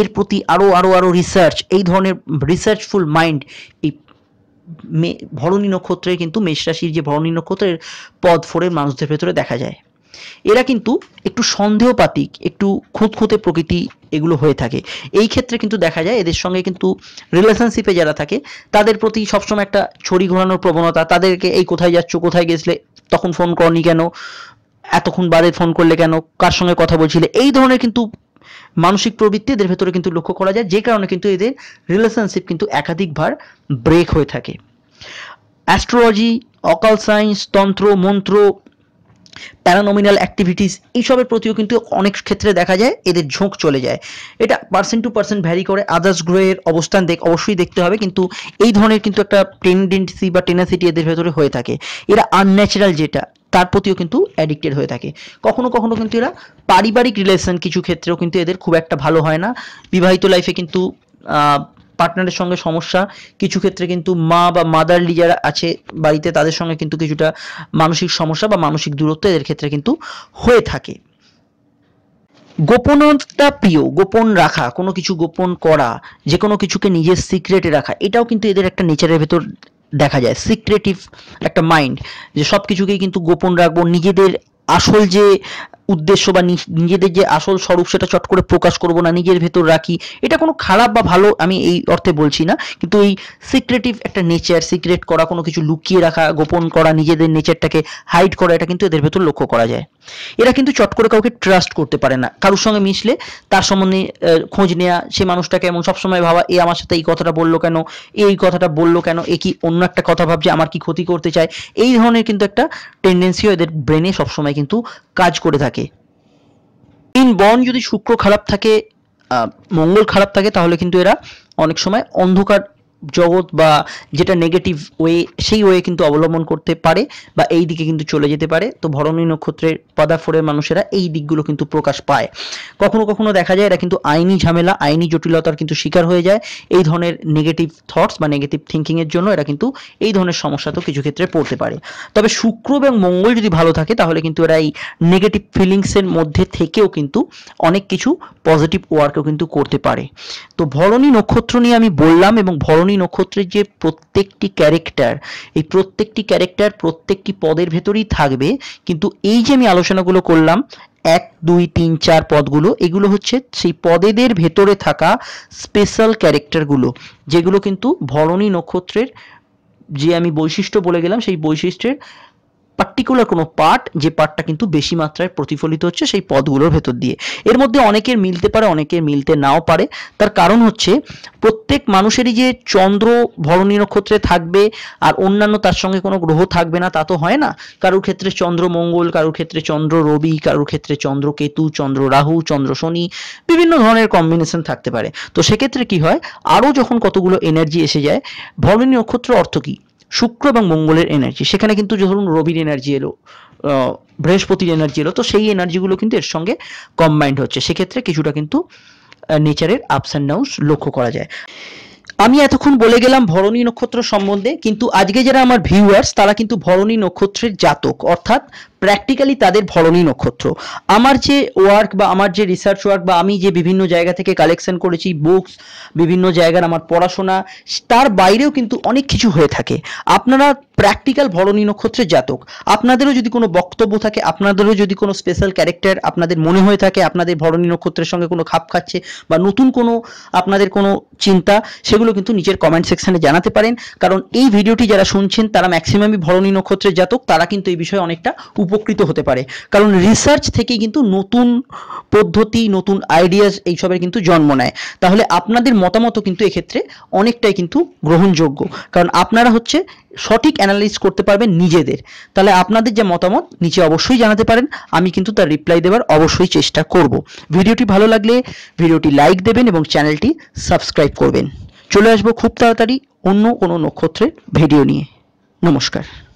এর প্রতি আরও আরও আরও রিসার্চ এই ধরনের রিসার্চফুল মাইন্ড এই ভরণী নক্ষত্রের কিন্তু মেষ রাশির যে ভরণী নক্ষত্রের পদ ফোরের মানুষদের ভেতরে দেখা যায় এরা কিন্তু একটু সন্দেহপাতিক একটু খুঁতখুঁতে প্রকৃতি এগুলো হয়ে থাকে এই ক্ষেত্রে কিন্তু দেখা যায় এদের সঙ্গে কিন্তু রিলেশনশিপে যারা থাকে তাদের প্রতি সবসময় একটা ছড়ি ঘোরানোর প্রবণতা তাদেরকে এই কোথায় যাচ্ছ কোথায় গেছলে তখন ফোন করনি কেন এতক্ষণ বাদে ফোন করলে কেন কার সঙ্গে কথা বলছিলে এই ধরনের কিন্তু মানসিক প্রবৃত্তি এদের ভেতরে কিন্তু লক্ষ্য করা যায় যে কারণে কিন্তু এদের রিলেশনশিপ কিন্তু একাধিকবার ব্রেক হয়ে থাকে অ্যাস্ট্রোলজি অকাল সায়েন্স তন্ত্র মন্ত্র প্যারানোমিনাল অ্যাক্টিভিটিস এইসবের প্রতিও কিন্তু অনেক ক্ষেত্রে দেখা যায় এদের ঝোঁক চলে যায় এটা পার্সেন্ট টু পার্সেন্ট ভ্যারি করে আদার্স গ্রহের অবস্থান দেখ অবশ্যই দেখতে হবে কিন্তু এই ধরনের কিন্তু একটা টেন্ডেন্সি বা টেনাসিটি এদের ভেতরে হয়ে থাকে এরা আনন্যাচারাল যেটা তার প্রতিও কিন্তু অ্যাডিক্টেড হয়ে থাকে কখনো কখনো কিন্তু এরা পারিবারিক রিলেশন কিছু ক্ষেত্রেও কিন্তু এদের খুব একটা ভালো হয় না বিবাহিত লাইফে কিন্তু পার্টনারের সঙ্গে সমস্যা কিছু ক্ষেত্রে কিন্তু মা বা মাদারলি যারা আছে বাড়িতে তাদের সঙ্গে কিন্তু কিছুটা মানসিক সমস্যা বা মানসিক দূরত্ব এদের ক্ষেত্রে কিন্তু হয়ে থাকে গোপনতা প্রিয় গোপন রাখা কোনো কিছু গোপন করা যে কোনো কিছুকে নিজের সিক্রেটে রাখা এটাও কিন্তু এদের একটা নেচারের ভেতর দেখা যায় সিক্রেটিভ একটা মাইন্ড যে সব কিছুকেই কিন্তু গোপন রাখবো নিজেদের আসল যে উদ্দেশ্য বা নিজেদের যে আসল স্বরূপ সেটা চট করে প্রকাশ করব না নিজের ভেতর রাখি এটা কোনো খারাপ বা ভালো আমি এই অর্থে বলছি না কিন্তু এই সিক্রেটিভ একটা নেচার সিক্রেট করা কোনো কিছু লুকিয়ে রাখা গোপন করা নিজেদের নেচারটাকে হাইড করা এটা কিন্তু এদের ভেতর লক্ষ্য করা যায় এরা কিন্তু চট করে কাউকে ট্রাস্ট করতে পারে না কারোর সঙ্গে মিশলে তার সম্বন্ধে খোঁজ নেওয়া সে মানুষটাকে এমন সবসময় ভাবা এ আমার সাথে এই কথাটা বললো কেন এই কথাটা বললো কেন এ কি অন্য একটা কথা ভাবছে আমার কি ক্ষতি করতে চায় এই ধরনের কিন্তু একটা টেন্ডেন্সিও এদের ব্রেনে সবসময় কিন্তু কাজ করে থাকে তিন বন যদি শুক্র খারাপ থাকে মঙ্গল খারাপ থাকে তাহলে কিন্তু এরা অনেক সময় অন্ধকার জগৎ বা যেটা নেগেটিভ ওয়ে সেই ওয়ে কিন্তু অবলম্বন করতে পারে বা এই দিকে কিন্তু চলে যেতে পারে তো ভরণী নক্ষত্রের পদাফোরের মানুষেরা এই দিকগুলো কিন্তু প্রকাশ পায় কখনো কখনো দেখা যায় এরা কিন্তু আইনি ঝামেলা আইনি জটিলতার কিন্তু শিকার হয়ে যায় এই ধরনের নেগেটিভ থটস বা নেগেটিভ থিঙ্কিংয়ের জন্য এরা কিন্তু এই ধরনের সমস্যা তো কিছু ক্ষেত্রে পড়তে পারে তবে শুক্র এবং মঙ্গল যদি ভালো থাকে তাহলে কিন্তু এরা এই নেগেটিভ ফিলিংসের মধ্যে থেকেও কিন্তু অনেক কিছু পজিটিভ ওয়ার্কও কিন্তু করতে পারে তো ভরণী নক্ষত্র নিয়ে আমি বললাম এবং ভরণী শনি নক্ষত্রের যে প্রত্যেকটি ক্যারেক্টার এই প্রত্যেকটি ক্যারেক্টার প্রত্যেকটি পদের ভেতরেই থাকবে কিন্তু এই যে আমি আলোচনাগুলো করলাম এক দুই তিন চার পদগুলো এগুলো হচ্ছে সেই পদেদের ভেতরে থাকা স্পেশাল ক্যারেক্টারগুলো যেগুলো কিন্তু ভরণী নক্ষত্রের যে আমি বৈশিষ্ট্য বলে গেলাম সেই বৈশিষ্ট্যের পার্টিকুলার কোনো পার্ট যে পার্টটা কিন্তু বেশি মাত্রায় প্রতিফলিত হচ্ছে সেই পদগুলোর ভেতর দিয়ে এর মধ্যে অনেকের মিলতে পারে অনেকের মিলতে নাও পারে তার কারণ হচ্ছে প্রত্যেক মানুষেরই যে চন্দ্র ভরণী নক্ষত্রে থাকবে আর অন্যান্য তার সঙ্গে কোনো গ্রহ থাকবে না তা তো হয় না কারোর ক্ষেত্রে চন্দ্র মঙ্গল কারোর ক্ষেত্রে চন্দ্র রবি কারোর ক্ষেত্রে চন্দ্র কেতু চন্দ্র রাহু চন্দ্র শনি বিভিন্ন ধরনের কম্বিনেশন থাকতে পারে তো সেক্ষেত্রে কি হয় আরও যখন কতগুলো এনার্জি এসে যায় ভরণী নক্ষত্র অর্থ কী শুক্র এবং মঙ্গলের এনার্জি সেখানে কিন্তু ধরুন রবির এনার্জি এলো বৃহস্পতির এনার্জি এলো তো সেই এনার্জিগুলো কিন্তু এর সঙ্গে কম্বাইন্ড হচ্ছে সেক্ষেত্রে কিছুটা কিন্তু নেচারের আপস অ্যান্ড ডাউনস লক্ষ্য করা যায় আমি এতক্ষণ বলে গেলাম ভরণী নক্ষত্র সম্বন্ধে কিন্তু আজকে যারা আমার ভিউয়ার্স তারা কিন্তু ভরণী নক্ষত্রের জাতক অর্থাৎ প্র্যাকটিক্যালি তাদের ভরণী নক্ষত্র আমার যে ওয়ার্ক বা আমার যে রিসার্চ ওয়ার্ক বা আমি যে বিভিন্ন জায়গা থেকে কালেকশন করেছি বুকস বিভিন্ন জায়গার আমার পড়াশোনা তার বাইরেও কিন্তু অনেক কিছু হয়ে থাকে আপনারা প্র্যাকটিক্যাল ভরণী নক্ষত্রে জাতক আপনাদেরও যদি কোনো বক্তব্য থাকে আপনাদেরও যদি কোনো স্পেশাল ক্যারেক্টার আপনাদের মনে হয়ে থাকে আপনাদের ভরণী নক্ষত্রের সঙ্গে কোনো খাপ খাচ্ছে বা নতুন কোনো আপনাদের কোনো চিন্তা সেগুলো কিন্তু নিচের কমেন্ট সেকশানে জানাতে পারেন কারণ এই ভিডিওটি যারা শুনছেন তারা ম্যাক্সিমামই ভরণী নক্ষত্রের জাতক তারা কিন্তু এই বিষয়ে অনেকটা উপকৃত হতে পারে কারণ রিসার্চ থেকে কিন্তু নতুন পদ্ধতি নতুন আইডিয়াস এইসবের কিন্তু জন্ম নেয় তাহলে আপনাদের মতামতও কিন্তু এক্ষেত্রে অনেকটাই কিন্তু গ্রহণযোগ্য কারণ আপনারা হচ্ছে সঠিক অ্যানালাইস করতে পারবেন নিজেদের তাহলে আপনাদের যে মতামত নিচে অবশ্যই জানাতে পারেন আমি কিন্তু তার রিপ্লাই দেওয়ার অবশ্যই চেষ্টা করব ভিডিওটি ভালো লাগলে ভিডিওটি লাইক দেবেন এবং চ্যানেলটি সাবস্ক্রাইব করবেন চলে আসবো খুব তাড়াতাড়ি অন্য কোনো নক্ষত্রের ভিডিও নিয়ে নমস্কার